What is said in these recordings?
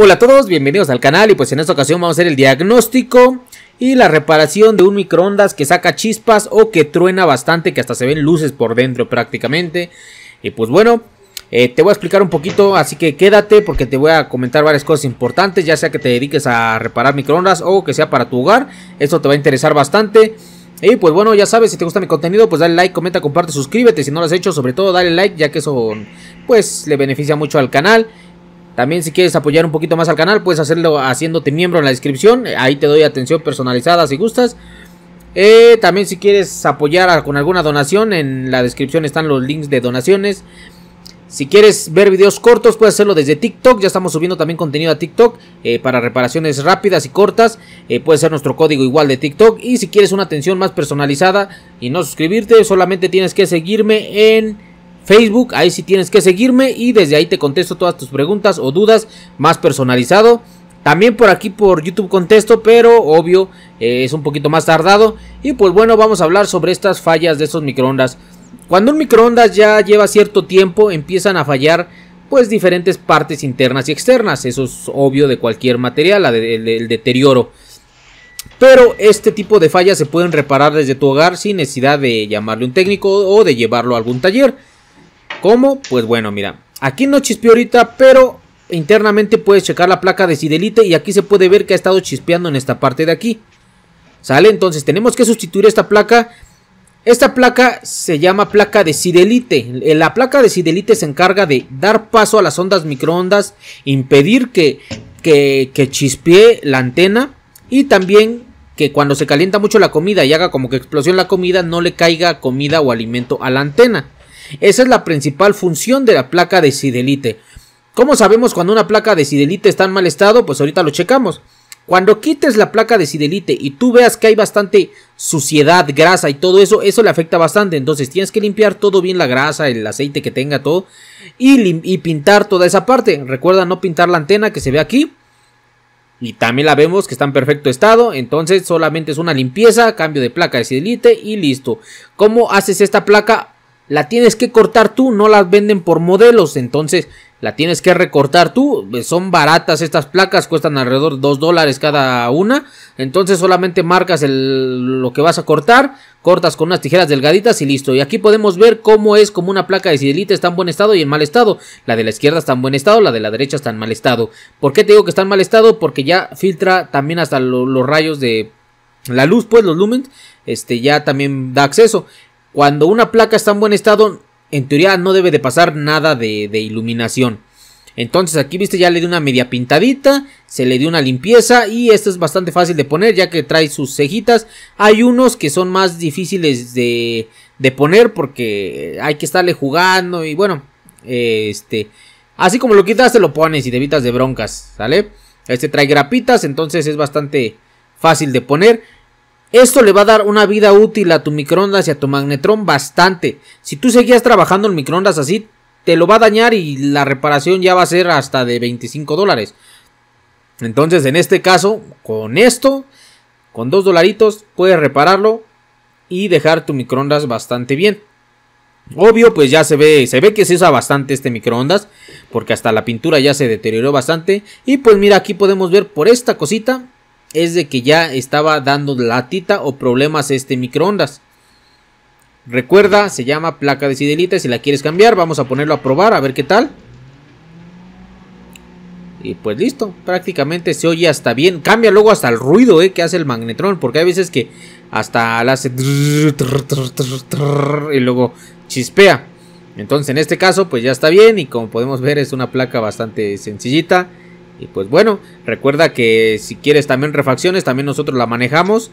Hola a todos, bienvenidos al canal y pues en esta ocasión vamos a hacer el diagnóstico y la reparación de un microondas que saca chispas o que truena bastante que hasta se ven luces por dentro prácticamente y pues bueno eh, te voy a explicar un poquito así que quédate porque te voy a comentar varias cosas importantes ya sea que te dediques a reparar microondas o que sea para tu hogar esto te va a interesar bastante y pues bueno, ya sabes, si te gusta mi contenido, pues dale like, comenta, comparte, suscríbete. Si no lo has hecho, sobre todo dale like, ya que eso pues le beneficia mucho al canal. También si quieres apoyar un poquito más al canal, puedes hacerlo haciéndote miembro en la descripción. Ahí te doy atención personalizada si gustas. Eh, también si quieres apoyar con alguna donación, en la descripción están los links de donaciones. Si quieres ver videos cortos, puedes hacerlo desde TikTok. Ya estamos subiendo también contenido a TikTok eh, para reparaciones rápidas y cortas. Eh, puede ser nuestro código igual de TikTok. Y si quieres una atención más personalizada y no suscribirte, solamente tienes que seguirme en Facebook, ahí si tienes que seguirme y desde ahí te contesto todas tus preguntas o dudas más personalizado. También por aquí por YouTube contesto, pero obvio eh, es un poquito más tardado. Y pues bueno, vamos a hablar sobre estas fallas de estos microondas. Cuando un microondas ya lleva cierto tiempo, empiezan a fallar pues diferentes partes internas y externas. Eso es obvio de cualquier material, el deterioro. Pero este tipo de fallas se pueden reparar desde tu hogar sin necesidad de llamarle un técnico o de llevarlo a algún taller. ¿Cómo? Pues bueno, mira, aquí no chispeó ahorita, pero internamente puedes checar la placa de Sidelite y aquí se puede ver que ha estado chispeando en esta parte de aquí. ¿Sale? Entonces tenemos que sustituir esta placa. Esta placa se llama placa de Sidelite. Eh, la placa de Sidelite se encarga de dar paso a las ondas microondas, impedir que, que, que chispee la antena y también que cuando se calienta mucho la comida y haga como que explosión la comida no le caiga comida o alimento a la antena. Esa es la principal función de la placa de sidelite. ¿Cómo sabemos cuando una placa de sidelite está en mal estado? Pues ahorita lo checamos. Cuando quites la placa de sidelite y tú veas que hay bastante suciedad, grasa y todo eso, eso le afecta bastante. Entonces tienes que limpiar todo bien la grasa, el aceite que tenga, todo. Y, pintar toda esa parte. Recuerda no pintar la antena que se ve aquí. Y también la vemos que está en perfecto estado. Entonces solamente es una limpieza, cambio de placa de sidelite y listo. ¿Cómo haces esta placa? la tienes que cortar tú, no las venden por modelos, entonces la tienes que recortar tú. Eh, son baratas estas placas, cuestan alrededor de 2 dólares cada una. Entonces solamente marcas lo que vas a cortar, cortas con unas tijeras delgaditas y listo. Y aquí podemos ver cómo es como una placa de sidelite está en buen estado y en mal estado. La de la izquierda está en buen estado, la de la derecha está en mal estado. ¿Por qué te digo que está en mal estado? Porque ya filtra también hasta los rayos de la luz, pues los lumens, este ya también da acceso. Cuando una placa está en buen estado, en teoría no debe de pasar nada de, iluminación. Entonces aquí viste ya le di una media pintadita, se le dio una limpieza y esto es bastante fácil de poner ya que trae sus cejitas. Hay unos que son más difíciles de, de poner porque hay que estarle jugando y bueno, este, así como lo quitas te lo pones y te evitas de broncas, ¿sale? Este trae grapitas, entonces es bastante fácil de poner. Esto le va a dar una vida útil a tu microondas y a tu magnetrón bastante. Si tú seguías trabajando en microondas así, te lo va a dañar y la reparación ya va a ser hasta de 25 dólares. Entonces, en este caso, con esto, con 2 dolaritos, puedes repararlo y dejar tu microondas bastante bien. Obvio, pues ya se ve, se ve que se usa bastante este microondas, porque hasta la pintura ya se deterioró bastante. Y pues mira, aquí podemos ver por esta cosita, es de que ya estaba dando latita o problemas este microondas. Recuerda, se llama placa de sidelita si la quieres cambiar, vamos a ponerlo a probar a ver qué tal. Y pues listo, prácticamente se oye hasta bien. Cambia luego hasta el ruido eh, que hace el magnetrón, porque hay veces que hasta la hace y luego chispea. Entonces en este caso pues ya está bien y como podemos ver es una placa bastante sencillita y pues bueno, recuerda que si quieres también refacciones, también nosotros la manejamos.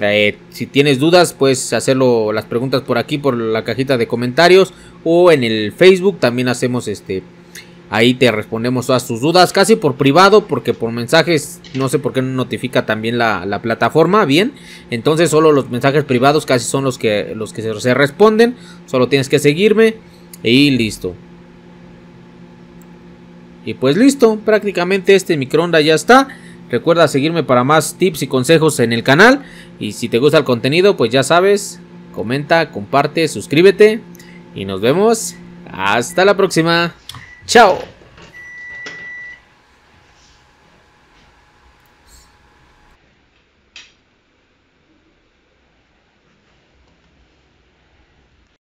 Eh, si tienes dudas, puedes hacerlo las preguntas por aquí, por la cajita de comentarios o en el Facebook. También hacemos este. Ahí te respondemos todas tus dudas, casi por privado, porque por mensajes no sé por qué no notifica también la, plataforma, bien. Entonces solo los mensajes privados casi son los que, los que se responden. Solo tienes que seguirme y listo. Y pues listo, prácticamente este microondas ya está. Recuerda seguirme para más tips y consejos en el canal. Y si te gusta el contenido, pues ya sabes, comenta, comparte, suscríbete. Y nos vemos. Hasta la próxima. Chao.